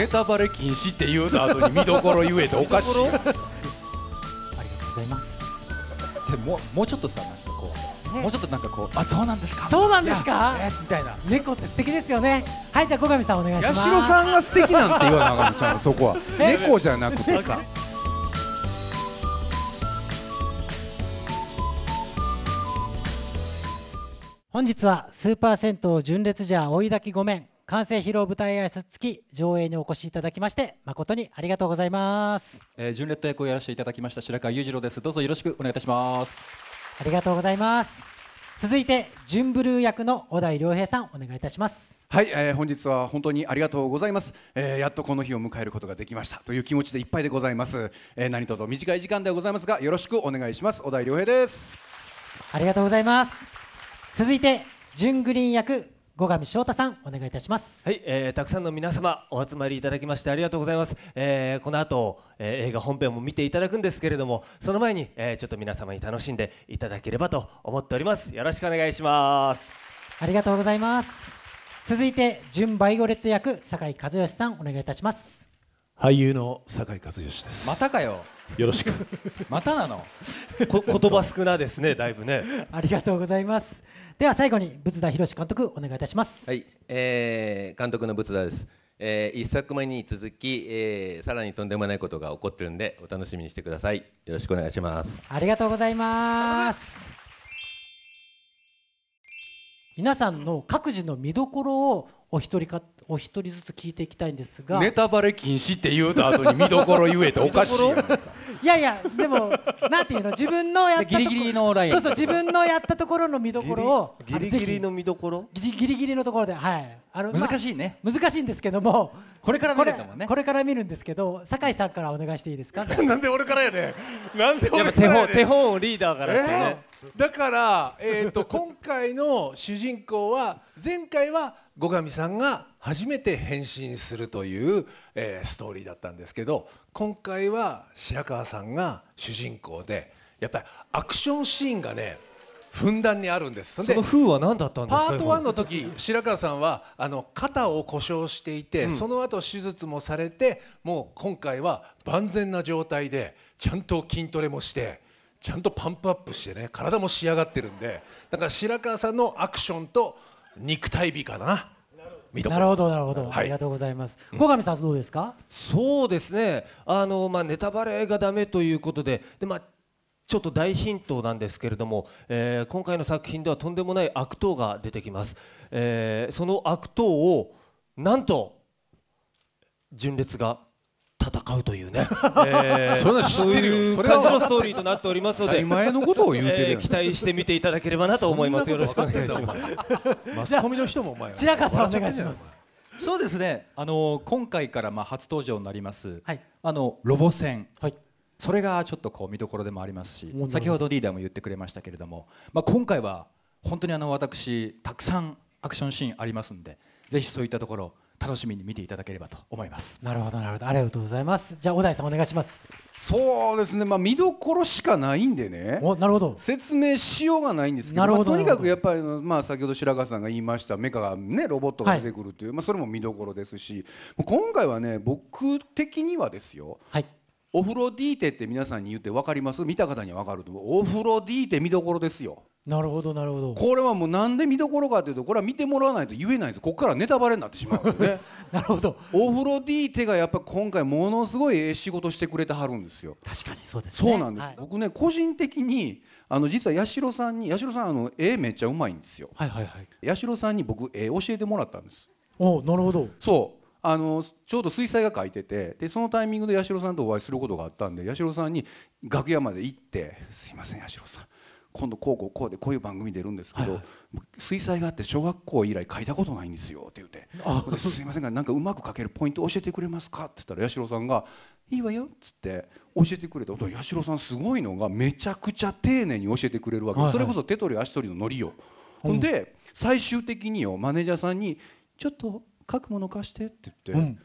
ネタバレ禁止って言うた後に見どころ言えておかしいありがとうございますでももうちょっとさなんかこう、ね、もうちょっとなんかこうあそうなんですかそうなんですかみたいな猫って素敵ですよねはいじゃあ小上さんお願いします八代さんが素敵なんて言わなあかんちゃんそこは猫じゃなくてさ本日はスーパー銭湯純烈じゃ追いだきごめん完成披露舞台挨拶付き上映にお越しいただきまして誠にありがとうございます、えー、純烈役をやらせていただきました白川裕次郎ですどうぞよろしくお願いいたしますありがとうございます続いて純ブルー役の小田井良平さんお願いいたしますはい、えー、本日は本当にありがとうございます、えー、やっとこの日を迎えることができましたという気持ちでいっぱいでございます、えー、何卒短い時間ではございますがよろしくお願いします小田井良平ですありがとうございます続いて純グリーン役後上翔太さんお願いいたしますはい、えー、たくさんの皆様お集まりいただきましてありがとうございます、えー、この後、えー、映画本編も見ていただくんですけれどもその前に、えー、ちょっと皆様に楽しんでいただければと思っておりますよろしくお願いしますありがとうございます続いて純バイオレット役酒井和義さんお願いいたします俳優の酒井和義ですまたかよよろしく またなの 言葉少なですねだいぶね ありがとうございますでは最後に仏田博監督お願いいたします。はい、えー、監督の仏田です。えー、一作目に続き、えー、さらにとんでもないことが起こってるんでお楽しみにしてください。よろしくお願いします。ありがとうございます。皆さんの各自の見どころをお一人かお一人ずつ聞いていきたいんですがネタバレ禁止って言うた後に見どころ言えておかしいやん いやいやでもなんていうの自分のやったギリギリのラインそうそう自分のやったところの見どころをギリギリの見どころギリギリのところではいあの難しいね、まあ、難しいんですけどもこれから見るんもねこれから見るんですけど酒井さんからお願いしていいですか なんで俺からやでなんで俺からやで手本手本をリーダーからってね、えーだから、えーと、今回の主人公は前回は後上さんが初めて変身するという、えー、ストーリーだったんですけど今回は白川さんが主人公でやっぱりアクションシーンがねふんだんにあるんですその風は何だったんですかパート1の時白川さんはあの肩を故障していて、うん、その後手術もされてもう今回は万全な状態でちゃんと筋トレもして。ちゃんとパンプアップしてね体も仕上がってるんでだから白川さんのアクションと肉体美かな。なるほどなるほど、はい、ありがとうございます。小上さんどうですか？そうですね。あのまあネタバレがダメということで、でまあちょっと大ヒントなんですけれども、えー、今回の作品ではとんでもない悪党が出てきます。えー、その悪党をなんと純烈が戦うというね、えー、そんな知ってるよそれはのストーリーとなっておりますので前のことを言うてる、えー、期待してみていただければなと思いますよろしくお願いしますマスコミの人もお前白川さんお願いしますそうですねあの今回からまあ初登場になります、はい、あのロボ戦、はいそれがちょっとこう見どころでもありますし先ほどリーダーも言ってくれましたけれども、まあ、今回は本当にあの私たくさんアクションシーンありますんでぜひそういったところ楽しみに見ていただければと思いますなるほどなるほどありがとうございますじゃあ小田井さんお願いしますそうですねまあ見どころしかないんでねおなるほど説明しようがないんですけどなるほど、まあ、とにかくやっぱりまあ先ほど白川さんが言いましたメカがねロボットが出てくるという、はい、まあそれも見どころですし今回はね僕的にはですよ、はいオフロディーテって皆さんに言って分かります見た方には分かると思うオフロディーテ見どころですよなるほどなるほどこれはもうなんで見どころかというとこれは見てもらわないと言えないんですここからネタバレになってしまうでね なるほどオフロディーテがやっぱ今回ものすごいええ仕事してくれてはるんですよ確かにそうです、ね、そうなんです、はい、僕ね個人的にあの実は八代さんに八代さんあの絵めっちゃうまいんですよはいはいはい八代さんに僕絵教えてもらったんですおなるほどそうあのちょうど水彩画描いててでそのタイミングで八代さんとお会いすることがあったんで八代さんに楽屋まで行って「すいません八代さん今度こうこうこうでこういう番組出るんですけど、はい、水彩があって小学校以来書いたことないんですよって言って「すいませんがなんかうまく書けるポイント教えてくれますか?」って言ったら八代さんが「いいわよ」っつって教えてくれた八代さんすごいのがめちゃくちゃ丁寧に教えてくれるわけ、はいはい、それこそ手取り足取りのノリよ。ほんで最終的によマネージャーさんに「ちょっと書くもの貸して」って言って。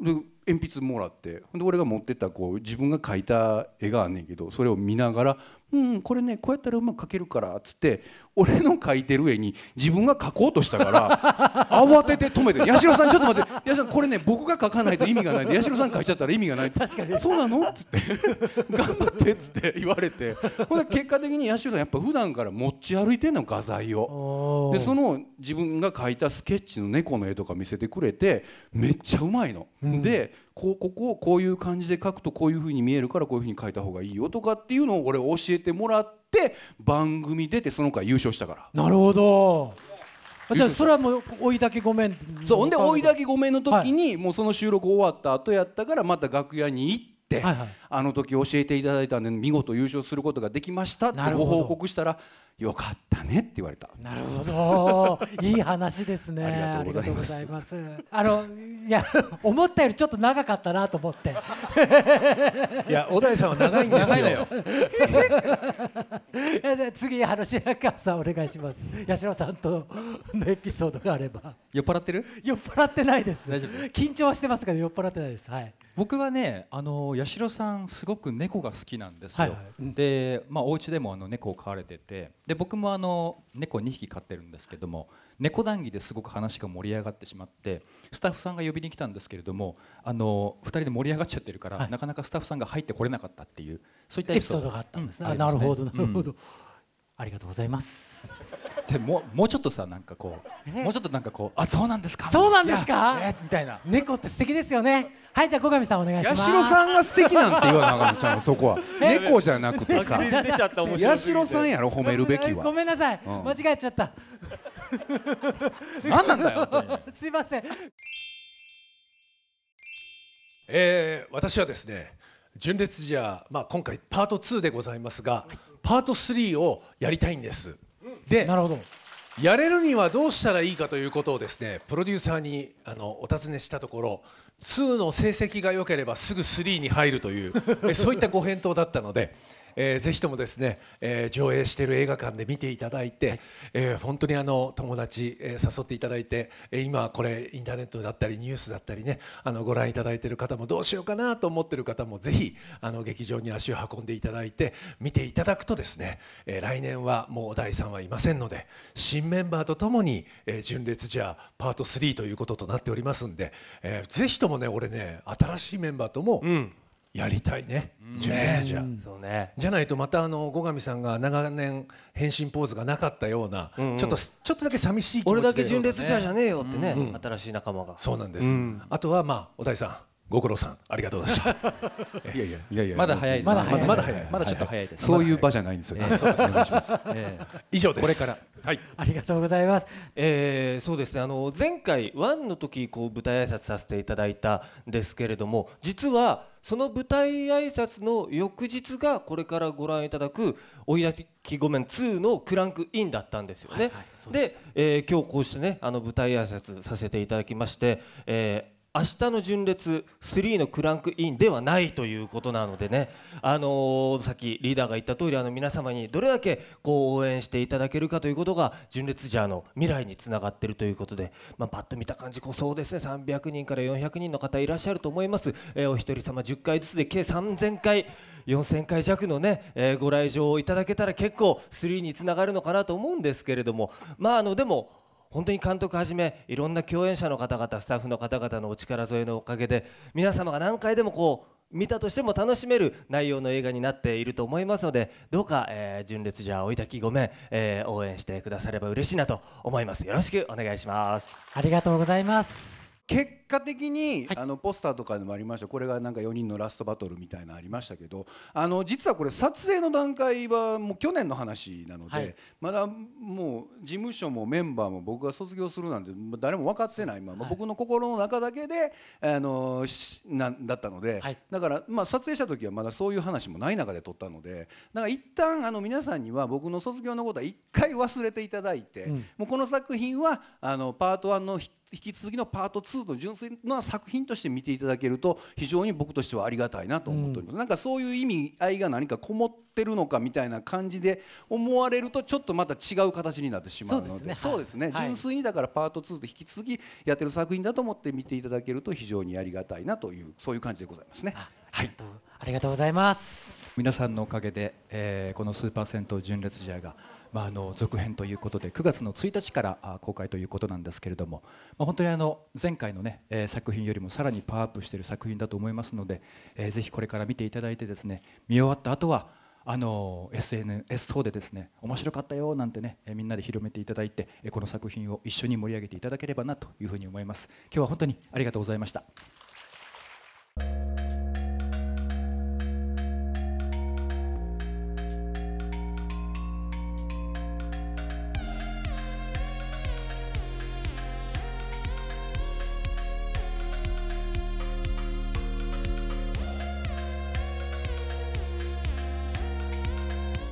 うん、で鉛筆もらってで俺が持ってったこう自分が書いた絵があんねんけどそれを見ながらうんこれねこうやったらうまく描けるから」っつって俺の描いてる絵に自分が描こうとしたから 慌てて止めて「八代さんちょっと待って八代さんこれね僕が描かないと意味がないで八代さん描いちゃったら意味がない」確かにそうなの?」っつって「頑張って」っつって言われてほんで結果的に八代さんやっぱ普段から持ち歩いてんの画材をでその自分が描いたスケッチの猫の絵とか見せてくれてめっちゃうまいの。うん、でここをこういう感じで書くとこういうふうに見えるからこういうふうに書いた方がいいよとかっていうのを俺教えてもらって番組出てその回優勝したからなるほどじゃあそれはもう追いだけごめんそうんで追いだけごめんの時に、もうその収録終わった後やったからまた楽屋に行って、はいはいあの時教えていただいたんで見事優勝することができましたってご報告したらよかったねって言われたなるほどいい話ですね ありがとうございますあのいや 思ったよりちょっと長かったなと思って いや小田井さんは長いんですよ次話中さんお願いします八代さんとのエピソードがあれば酔っ払ってる酔っ払ってないです大丈夫緊張してますけど酔っ払ってないですはい僕はねあの八代さんすごく猫が好きなんですよ、はいはい、で、まあ、お家でもあの猫を飼われててで僕もあの猫2匹飼ってるんですけども猫談義ですごく話が盛り上がってしまってスタッフさんが呼びに来たんですけれどもあの2人で盛り上がっちゃってるから、はい、なかなかスタッフさんが入ってこれなかったっていうそういったエピソードがあったんですね、うん、なるほどなるほど、うん、ありがとうございますでももうちょっとさなんかこうもうちょっとなんかこうあそうなんですかそうなんですかみたいな猫って素敵ですよねはいじゃあ小上さんお願いします八代さんが素敵なんて言わなあかんちゃんそこは猫じゃなくてさ八代さんやろ褒めるべきはごめんなさい、間違えちゃった何なんだよ すいませんえー、私はですね純烈じゃ、まあ、今回パート2でございますが、パート3をやりたいんですでなるほどやれるにはどうしたらいいかということをですねプロデューサーにあのお尋ねしたところ2の成績が良ければすぐ3に入るというそういったご返答だったのでえー、ぜひともですね、えー、上映している映画館で見ていただいて、はい、えー、本当にあの友達、えー、誘っていただいて、えー、今これインターネットだったりニュースだったりねあのご覧いただいている方もどうしようかなと思っている方もぜひあの劇場に足を運んでいただいて見ていただくとですね、えー、来年はもう第んはいませんので新メンバーとともに、えー、純烈じゃパート3ということとなっておりますんで、えー、ぜひともね俺ね新しいメンバーとも、うんやりたいね、純烈じゃ、そうね、じゃないとまたあの後上さんが長年変身ポーズがなかったような、うんうん、ちょっとちょっとだけ寂しい気持ちで俺だけ純烈じゃじゃねえよってね、うんうん、新しい仲間がそうなんです、うん、あとはまあ小田井さんご苦労さんありがとうございました いやいやいやいやまだ早いまだ早いまだ早いまだちょっと早いです、そういう場じゃないんですよ、えそうですお 以上ですこれからはいありがとうございます、えー、そうですねあの前回ワンの時こう舞台挨拶させていただいたんですけれども実はその舞台挨拶の翌日がこれからご覧いただく「追い焚きごめん2」のクランクインだったんですよね。はいはい、でで、えー、今日こうしてねあの舞台挨拶させていただきまして、えー、明日の純烈3のクランクインではないということなのでね、あのー、さっきリーダーが言った通りあり皆様にどれだけこう応援していただけるかということが純烈ジャーの未来につながっているということで、まあ、パッと見た感じこそうですね300人から400人の方いらっしゃると思います、えー、お一人様10回ずつで計3000回4000回弱のね、えー、ご来場をいただけたら結構3につながるのかなと思うんですけれどもまああのでも本当に監督はじめいろんな共演者の方々スタッフの方々のお力添えのおかげで皆様が何回でもこう見たとしても楽しめる内容の映画になっていると思いますのでどうか、えー、純烈じゃ追い焚きごめん、えー、応援してくだされば嬉しいなと思いますよろしくお願いしますありがとうございます結果的に、あのポスターとかでもありましたこれがなんか4人のラストバトルみたいなありましたけどあの実はこれ撮影の段階はもう去年の話なので、はい、まだもう事務所もメンバーも僕が卒業するなんて誰も分かってない、まあ、はい、僕の心の中だけであのなんだったので、はい、だから、まあ、撮影した時はまだそういう話もない中で撮ったのでだから一旦あの皆さんには僕の卒業のことは一回忘れていただいて、うん、もうこの作品はあのパート1の「引き続きのパート2の純粋な作品として見ていただけると非常に僕としてはありがたいなと思っております、うん、なんかそういう意味合いが何かこもってるのかみたいな感じで思われるとちょっとまた違う形になってしまうのでそうですね、ねはい、純粋にだからパート2と引き続きやってる作品だと思って見ていただけると非常にありがたいなというそういう感じでございますね。はいありがとうございます皆さんのおかげで、えー、このスーパー銭湯純烈試合がまあ、あの続編ということで9月の1日から公開ということなんですけれども、まあ、本当にあの前回の、ねえー、作品よりもさらにパワーアップしている作品だと思いますので、えー、ぜひこれから見ていただいてですね見終わった後はあの SNS 等でですね面白かったよなんてねみんなで広めていただいてこの作品を一緒に盛り上げていただければなというふうに思います今日は本当にありがとうございました。